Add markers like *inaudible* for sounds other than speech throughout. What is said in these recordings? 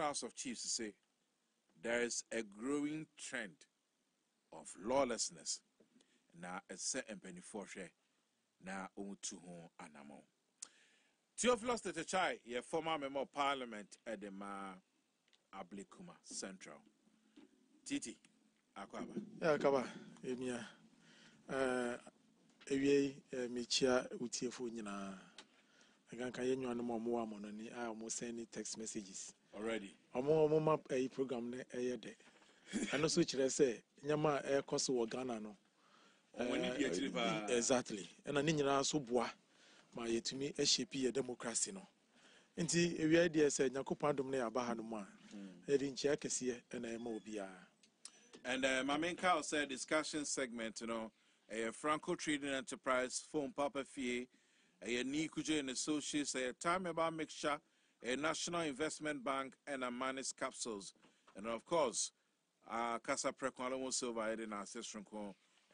House of Chiefs to say there is a growing trend of lawlessness Now, certain na ɛsɛ mpanimfoɔ hwɛ na wɔtu ho anamɔ theophilus tetechai yɛ former member of parliament the ma Ablikuma central titi akɔ aba yɛakaba ɛmia ɛwiei uh, uh, mekyia wotiefoɔ nyinaa ɛkanka yɛ nnwuanom a ɔmowɔ amɔnɔni I almost send text messages already ọmọ ọmọ ma ẹyi eh, program ne ẹyẹ eh, dẹ ẹno so kyerɛ sɛ nyɛma eh, a ɛkɔ so wɔ ghana no exactly ɛna ne nyinaa so boa ma yɛtumi ahyɛ pi yɛ democracy no nti ewia deɛ sɛ nyankopɔn adom no yɛaba ha no mu a yɛde nkyia kɛseɛ ɛna ɛma obiara And uh, Mamin Kao said discussion segment, you know, a Franco Trading Enterprise, Phone Papa fee, a uh, Nikuja and Associates, a time about mixture a National Investment Bank, and a Amanis Capsules. And of course, uh, Casa Prequalomo Silva, Eden Ancestral,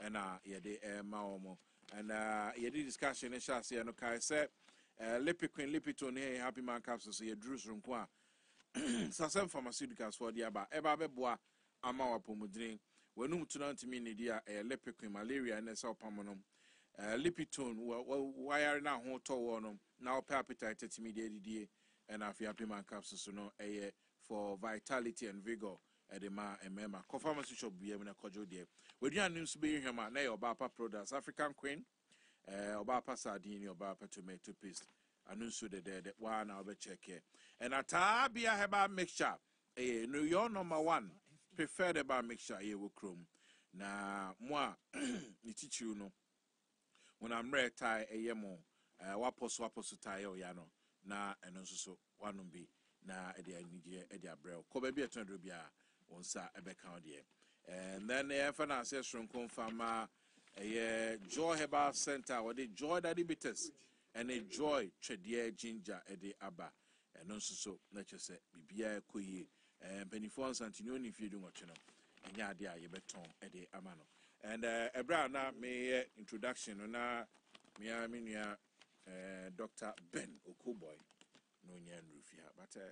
and uh, Yede eh, Maomo. And uh, Yede discussion, and eh, Shasi, and eh, Okai said, Lipiquin, Lipiton, hey, Happy Man Capsules, Yedrus Runqua, Sassam Pharmaceuticals for the Aba, Eba Beboa, Amawa Pomodrin. wɔnum tena ntumi ne di a ah, ɛyɛ lepiquin malaria ne ɛsɛ ɔpam no lipitone wayare no ahootɔ wɔ no na ɔpɛ appetite tumi de adidie ɛna afei apleman caps so no ɛyɛ for vitality and vigor ɛde eh, ma mmarima eh, kɔfa ma so shop bia mu na kɔdwo deɛ wɔaduane no nso bɛyɛ hwɛm a na ɛyɛ ɔbaapa products african queen ɛɛ eh, ɔbaapa sardine ne ɔbaapa tomato paste ano nso dɛdɛɛdɛ waa na wɔbɛkyɛkɛ ɛna taa bia herbal mixture ɛyɛ no your number one preferred herbal mixture ɛyɛ wɔ kurom na mo a ne titiriw no wɔn ammerɛ tae ɛyɛ mo ɛɛ wapɔ so wapɔ so tae ɛyɛ ɔya no na ɛno nso so wanom bi na ɛde anigyeɛ ɛde abrɛ wo kɔ baabi ɛtɔn duro a wɔn nsa ɛbɛka wo deɛ ɛnna ne yɛfa no aseɛ soronko mfama ɛyɛ joy herbal center a wɔde joy diabetes ɛne joy twɛdeɛ ginger ɛde aba ɛno nso so na kyerɛ sɛ biribiara kɔ yie ɛɛ mpanimfoɔ nsantini oni fie du nwɔtwe no ɛnyɛ adeɛ a yɛbɛtɔn ɛde ama no ɛnna ɛbrɛ a na meyɛ introduction no na mea me nua uh, eh, Dr. Ben Okoboy no nyan rufia but uh,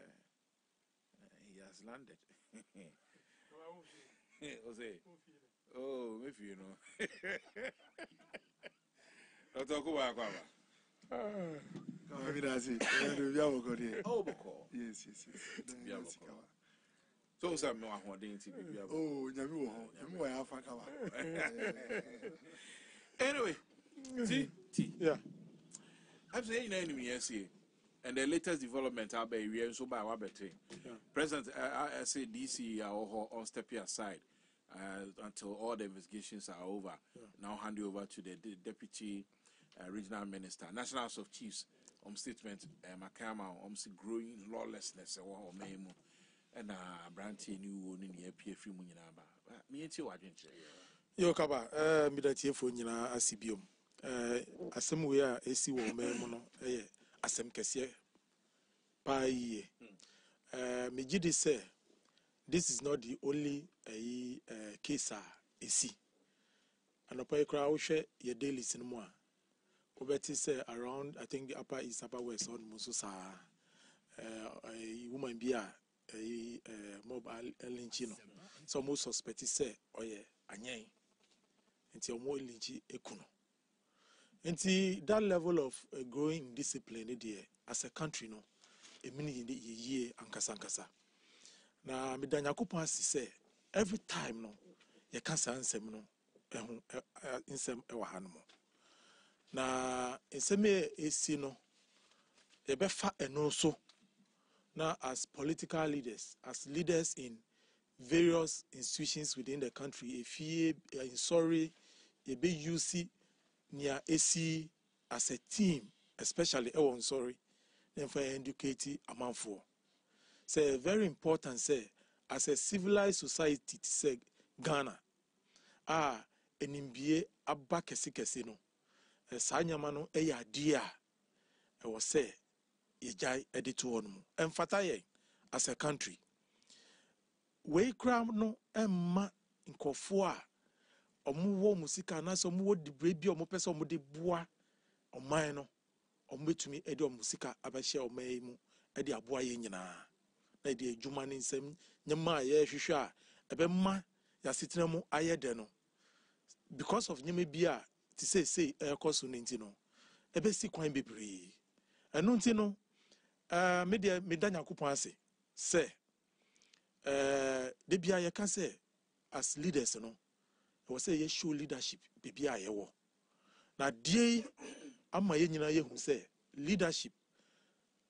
he has landed. *laughs* Ose. oh, me fi no. Dr. Okoboy akwaba. Kama mi dasi. Ebi bia boko die. Oh boko. Yes, yes, yes. Bia boko. So sɛ me wahoɔden nti biribiaa oh, nyame wɔ hɔ nyame wɔ yɛ afa kawa *laughs* anyway ti ti yeah after yɛn nyinaa anim yɛn sie and the latest development aba ewie nso ba awa bɛte president ɛsɛ dc a wɔ hɔ on step aside uh, until all the investigations are over yeah. now hand you over to the de deputy uh, regional minister national house of chiefs ɔm um, statement uh, makama ɔm um, sɛ growing lawlessness ɛwɔ ɔman mu ɛna aberanteɛ ne wuo ne nea apie firi mu nyinaa ba meyɛtie w'adwenkyerɛ yɛwɔ kaba medatiefo nyinaa ase biom asɛm wei a ɛsi wɔ ɔman mu no yɛ asɛm kɛseɛ paa yie hmm. megye di sɛ this is not the only ayi uh, case a ɛsi anɔpa yi koraa wohwɛ yɛ dailies no mu a wobɛte sɛ around i think the upper east upper west hɔ nomu nso saa woman bi a ɛyi mob alinkyi no sɛ ɔmo suspect sɛ ɔyɛ anyɛn nti ɔmo alinkyi eku nti that level of uh, growing discipline deɛ as a country no ɛmi no yɛyie ankasankasa na meda nyankopɔn ase sɛ every time no yɛka saa nsɛm no ɛho nsɛm ɛwɔ ha no mo. na nsɛm a ɛsi no yɛbɛfa ɛno so na as political leaders as leaders in various institutions within the country efie eh, nsɔre yɛbɛyusi nea ɛsi as a team especially ɛwɔ oh, nsɔre na mfa yɛn educate amanfoɔ sɛ very important sɛ as a civilized society ti sɛ ghana a animbie aba kɛsekɛse no e, saa nneɛma no yɛ adeɛ a ɛwɔ sɛ yɛgyae de to hɔ no mu ɛmfata yɛn as a country wei koraa no mma nkɔfoɔ a ɔmo wɔ sika anaasɛ ɔmo wɔ bi ɔmo pɛ sɛ ɔmo boa ɔman no ɔmo betumi ɔmo sika abɛhyɛ ɔman yi mu ɛde aboa yɛ nyinaa na ɛde adwuma ne nsɛm nyɛma a yɛrehwehwɛ a ɛbɛma yɛasetena mu ayɛ dɛ no because of nyɛma bi a te seesei ɛrekɔ so ne nti no ɛbɛsi kwan bebree ɛno nti no eh, medeɛ meda nyankopɔn ase sɛ eh, debia yɛka sɛ as leaders no ɛwɔ sɛ yɛ show leadership baabi a yɛwɔ na die ama yɛn nyinaa yɛhu sɛ leadership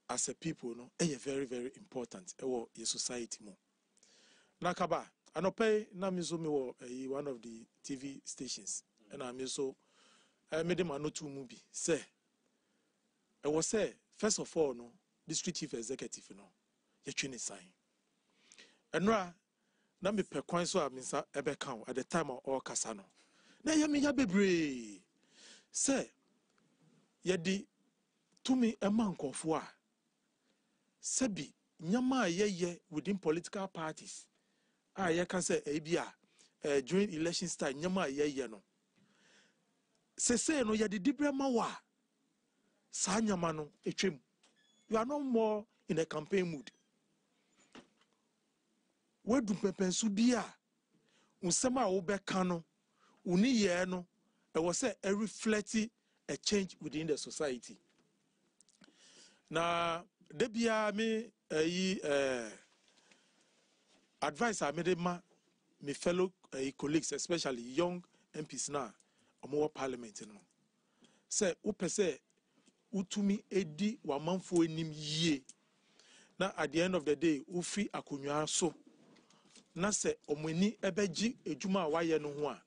as a people no ɛyɛ eh, very very important ɛwɔ eh, yɛ society mu na kaba anɔpɛ na mi nso mi wɔ ɛyi one of the tv stations ɛna mi nso ɛɛ mi de ma no tu mu bi sɛ ɛwɔ sɛ first of all no district chief executive no yɛtwi ne sign ɛnura na mepɛ kwan so a me nsa ɛbɛka wo at the time a ɔrekasa no na ɛyɛ me ya bebree sɛ yɛde tumi ɛma nkɔfoɔ a sɛbi nyama a yɛyɛ within political parties a yɛka sɛ ebi a ɛɛ during election style nyama a yɛyɛ no sese no yɛde dibrɛ ma wɔ a saa nyama no etwam you are no more in a campaign mood woadu pɛpɛnso bi a nsɛm a wobɛka no wo ne yɛɛ no ɛwɔ sɛ ɛreflɛti a change within the society na da biara me ayi eh, ɛɛ eh, advice a mede ma me fellow ɛyi eh, colleagues especially young mps na wɔwɔ parliament no sɛ wopɛ sɛ wotumi di w'amanfoɔ anim yie na at the end of the day wofi akonnwa so na sɛ ɔmo ani bɛgye adwuma a wayɛ no ho a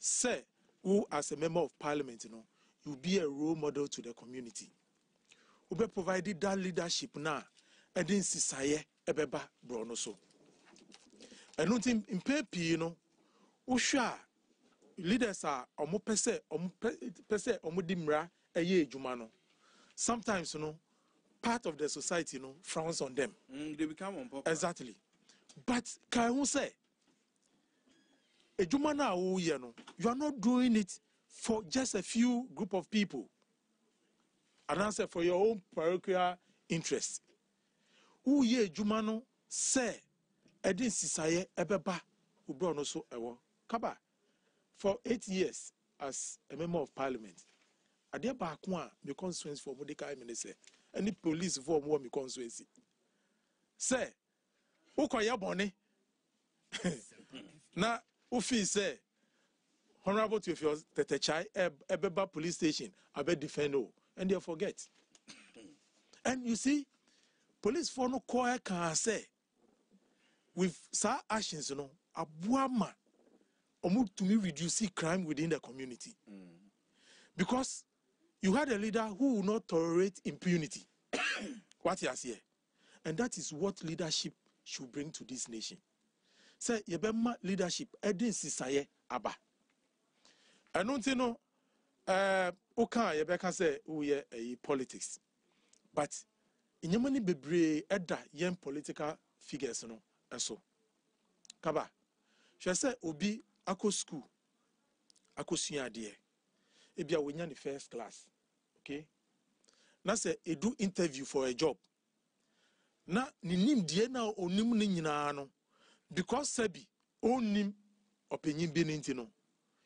sɛ wo as a member of parliament no you be a role model to the community wobɛ provide that leadership na a ɛde nsisaeɛ ɛbɛba borɔ no so ɛno nti mpɛn pii no wohwɛ a leaders a ɔmo pɛ sɛ ɔmo pɛ sɛ ɔmo de mmara ɛyɛ adwuma no sometimes no part of the society no frowns on them. Mm, they become unpopular. exactly but kan ho sɛ adwuma no a woyɛ no you are not doing it for just a few group of people anaasɛ for your own parochial interest woyɛ adwuma no sɛ ɛde nsisaeɛ ɛbɛba obrɛ no so ɛwɔ kaba for eight years as a member of parliament adeɛ baako a me constituency fɔ mo de kae me ne sɛ ɛne police fɔ mo wɔ me constituency sɛ wokɔyɛ bɔne na wofii sɛ honorable to your a ɛbɛba police station abɛ defend o and they forget and you see police policefoɔ no kɔɔ ɛkaa say with saa actions you no know, aboa ma ɔmo tumi reduce crime within the community because you had a leader who will not tolerate impunity *coughs* what he has here and that is what leadership should bring to this nation sɛ yɛbɛma leadership ɛde nsisaeɛ aba ɛno nti no ɛɛ woka a yɛbɛka sɛ woyɛ ɛyi politics but nneɛma no bebree ɛda yɛn political figures no ɛso kaba hwɛ sɛ obi akɔ school akɔsua adeɛ ebi a wonya ne first class okay na sɛ edu interview for a job na ne nimdeɛ no a ɔnim no nyinaa no because sɛbi onim ɔpanyin bi no nti no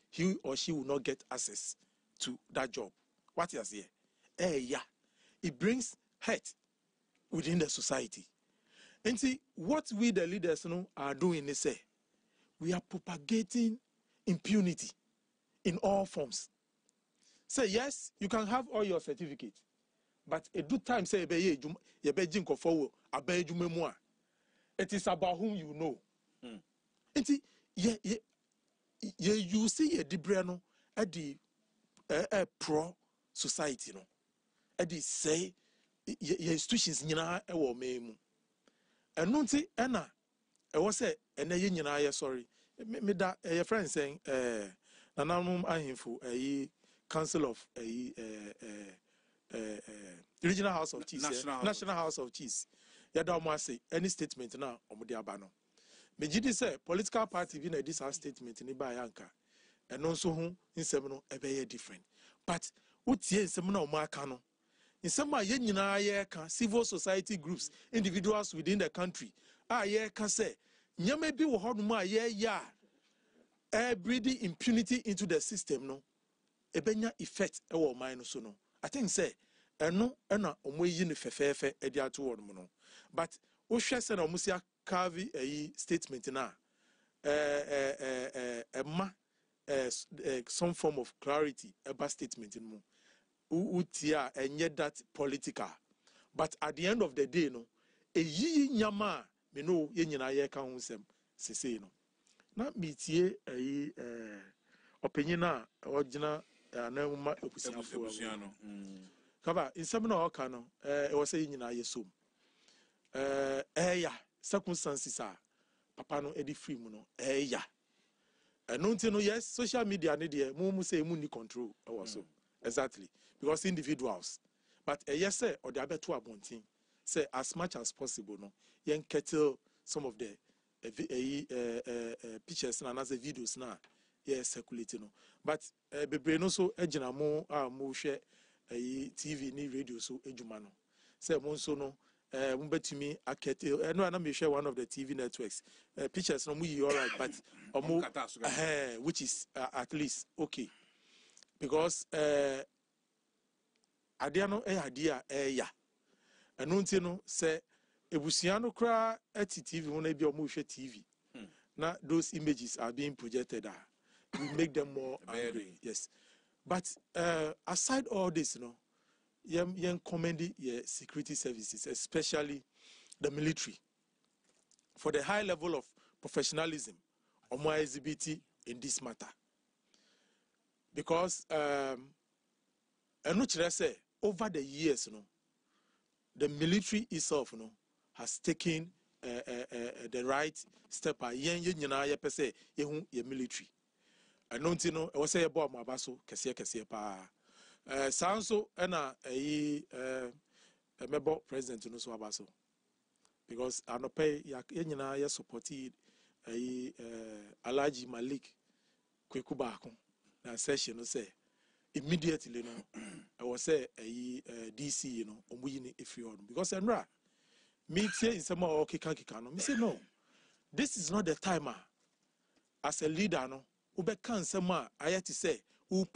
he or she will not get access to that job what is here ɛɛya it brings hurt within the society nti what we the leaders no are doing is say eh, we are propagating impunity in all forms say yes you can have all your certificates but a edu time say sɛ yɛbɛyɛ edwuma yɛbɛgye nkɔfɔ wɔ abɛn edwuma mu a it is about whom you know hmm. nti yɛ yɛ yɛ use yɛ dibrɛ no ɛde ɛɛ ɛprɔ society no ɛde sɛɛ yɛ yɛ institutions nyinaa ɛwɔ e ɔman mu ɛnu nti ɛna e ɛwɔ e sɛ ɛnɛ yɛ nyinaa yɛ sɔre meda ɛyɛ friend sɛn ɛɛ nananom ahemfo ɛyi council of ɛyi ɛɛ ɛɛ. Eh, eh, regional house of chiefs eh? national, house of chiefs yɛda ɔmo ase any statement na ɔmo de aba no megye di sɛ political party bi na ɛde saa statement ne baa yɛ anka ɛno nso ho nsɛm no ɛbɛyɛ different but wotie nsɛm na ɔmo aka no nsɛm a yɛn nyinaa yɛreka civil society groups individuals within the country a yɛreka sɛ nneɛma bi wɔ hɔnom a yɛreyɛ a ɛbreeding impunity into the system no ɛbɛnya e effect ɛwɔ e ɔman no so no. i think sɛ ɛno ɛna ɔmo yi no fɛfɛɛfɛ ɛde ato wɔn no but wohwɛ sɛ na ɔmo si akaavi ɛyi statement na ɛɛ ɛɛ ɛɛ ɛma ɛɛ some form of clarity ɛba statement no mu wotie a ɛnyɛ that political but at the end of the day no ɛyiyi nyama a mino no yɛn nyinaa yɛka ho nsɛm sesei no na metie ɛyi ɛɛ ɔpanyin a ɔgyina anaa ma abusuafoɔ no mm. kaba nsɛm na ɔka no ɛwɔ sɛ yɛ yɛ som ɛɛya circumstances a papa no de firi mu no ɛɛya ɛno nti no yɛ social media ne deɛ mo mu sɛ ɛmu ni control ɛwɔ so mm. exactly because individuals but ɛyɛ sɛ ɔde abɛto abɔnten sɛ as much as possible no yɛn kɛtil some of the ɛyi ɛɛ ɛɛ pictures na anaasɛ videos na yɛ circulate no but uh, bebree no nso gyina mo a mohwɛ ayi eh, tv ne radio so adwuma no sɛ mo nso no uh, eh, mobɛtumi akɛte ɛno a na mehwɛ one of the tv networks uh, pictures no moyi alright but *coughs* ɔmo uh, which is uh, at least okay because uh, adeɛ no yɛ adeɛ a ɛɛya ɛno nti no sɛ ebusua no koraa te tv ho na ebi a wɔrehwɛ tv hmm. na those images are being projected a we make them more angry. Yes. But uh, aside all this, you know, yen, yen commend the security services, especially the military, for the high level of professionalism or more exhibit in this matter. Because um, over the years, you know, the military itself you know, has taken uh, uh, uh, the right step a yɛn yɛn nyinaa yɛpɛ sɛ military ɛno nti no ɛwɔ sɛ yɛbɔ ɔmo aba so kɛseɛ kɛseɛ paa ɛɛ saa nso ɛna ɛyi ɛɛ ɛmɛbɔ president no so aba so because anɔpɛ yɛ nyinaa yɛ supporti ɛyi ɛɛ alhaji malik kweku baako na sɛhyɛ no sɛ immediately no *clears throat* ɛwɔ sɛ ɛyi ɛɛ dc no ɔmo yi no efiri hɔ no because ɛnura mi tie nsɛm a ɔkeka keka no mi say no this is not the time a as a leader no wobɛka nsɛm a ayɛ te sɛ